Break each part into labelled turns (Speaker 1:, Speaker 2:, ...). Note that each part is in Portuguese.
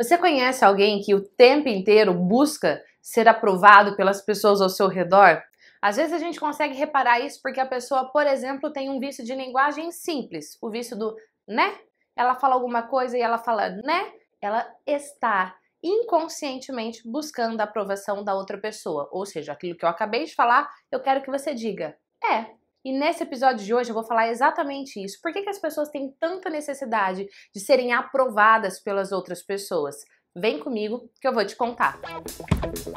Speaker 1: Você conhece alguém que o tempo inteiro busca ser aprovado pelas pessoas ao seu redor? Às vezes a gente consegue reparar isso porque a pessoa, por exemplo, tem um vício de linguagem simples, o vício do né? Ela fala alguma coisa e ela fala né? Ela está inconscientemente buscando a aprovação da outra pessoa. Ou seja, aquilo que eu acabei de falar, eu quero que você diga é. E nesse episódio de hoje eu vou falar exatamente isso. Por que, que as pessoas têm tanta necessidade de serem aprovadas pelas outras pessoas? Vem comigo que eu vou te contar. Música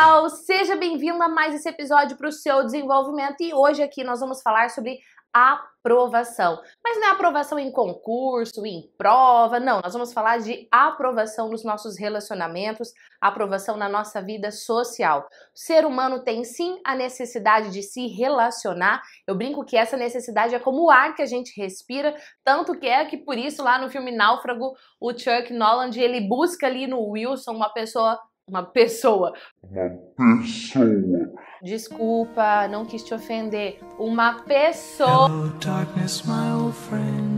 Speaker 1: pessoal! Seja bem-vindo a mais esse episódio para o seu desenvolvimento e hoje aqui nós vamos falar sobre aprovação. Mas não é aprovação em concurso, em prova, não. Nós vamos falar de aprovação nos nossos relacionamentos, aprovação na nossa vida social. O ser humano tem sim a necessidade de se relacionar. Eu brinco que essa necessidade é como o ar que a gente respira, tanto que é que por isso lá no filme Náufrago, o Chuck Noland, ele busca ali no Wilson uma pessoa uma pessoa. Uma pessoa. Desculpa, não quis te ofender. Uma pessoa. Hello, darkness, my old friend.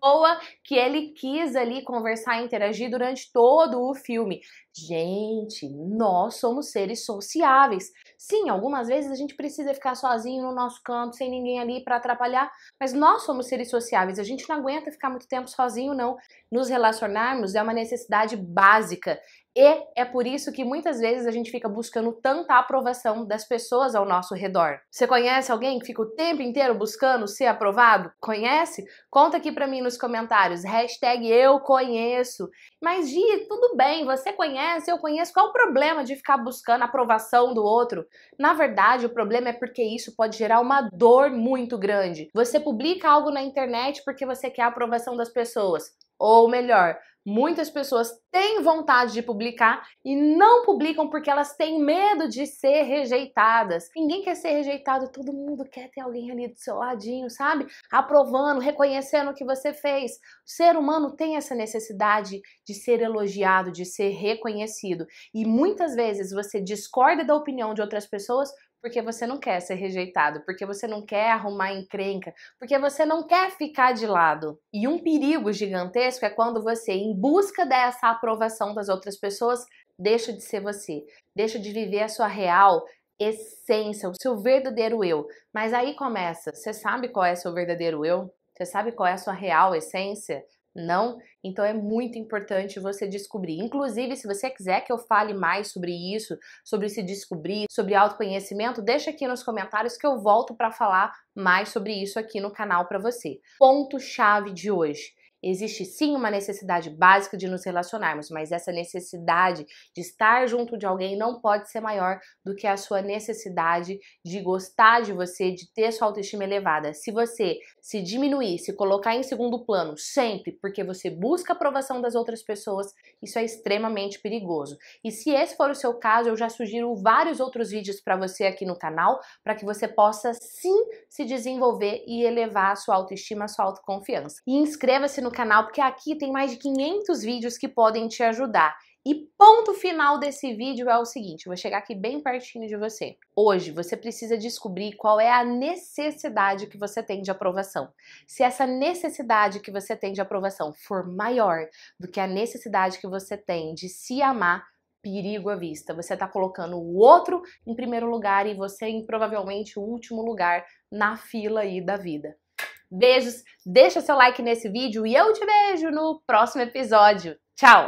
Speaker 1: Boa que ele quis ali conversar, interagir durante todo o filme. Gente, nós somos seres sociáveis. Sim, algumas vezes a gente precisa ficar sozinho no nosso canto, sem ninguém ali para atrapalhar, mas nós somos seres sociáveis. A gente não aguenta ficar muito tempo sozinho, não. Nos relacionarmos é uma necessidade básica. E é por isso que muitas vezes a gente fica buscando tanta aprovação das pessoas ao nosso redor. Você conhece alguém que fica o tempo inteiro buscando ser aprovado? Conhece? Conta aqui pra mim nos comentários. Hashtag eu conheço. Mas, Gi, tudo bem, você conhece? conhece, eu conheço. Qual o problema de ficar buscando a aprovação do outro? Na verdade, o problema é porque isso pode gerar uma dor muito grande. Você publica algo na internet porque você quer a aprovação das pessoas. Ou melhor, Muitas pessoas têm vontade de publicar e não publicam porque elas têm medo de ser rejeitadas. Ninguém quer ser rejeitado, todo mundo quer ter alguém ali do seu ladinho, sabe? Aprovando, reconhecendo o que você fez. O ser humano tem essa necessidade de ser elogiado, de ser reconhecido. E muitas vezes você discorda da opinião de outras pessoas porque você não quer ser rejeitado, porque você não quer arrumar encrenca, porque você não quer ficar de lado. E um perigo gigantesco é quando você, em busca dessa aprovação das outras pessoas, deixa de ser você, deixa de viver a sua real essência, o seu verdadeiro eu. Mas aí começa, você sabe qual é seu verdadeiro eu? Você sabe qual é a sua real essência? Não? Então é muito importante você descobrir. Inclusive, se você quiser que eu fale mais sobre isso, sobre se descobrir, sobre autoconhecimento, deixa aqui nos comentários que eu volto para falar mais sobre isso aqui no canal para você. Ponto chave de hoje. Existe sim uma necessidade básica de nos relacionarmos, mas essa necessidade de estar junto de alguém não pode ser maior do que a sua necessidade de gostar de você, de ter sua autoestima elevada. Se você se diminuir, se colocar em segundo plano sempre porque você busca a aprovação das outras pessoas, isso é extremamente perigoso. E se esse for o seu caso, eu já sugiro vários outros vídeos para você aqui no canal, para que você possa sim se desenvolver e elevar a sua autoestima, a sua autoconfiança. E inscreva-se no no canal, porque aqui tem mais de 500 vídeos que podem te ajudar. E ponto final desse vídeo é o seguinte, eu vou chegar aqui bem pertinho de você. Hoje você precisa descobrir qual é a necessidade que você tem de aprovação. Se essa necessidade que você tem de aprovação for maior do que a necessidade que você tem de se amar, perigo à vista. Você está colocando o outro em primeiro lugar e você em provavelmente o último lugar na fila aí da vida. Beijos, deixa seu like nesse vídeo e eu te vejo no próximo episódio. Tchau!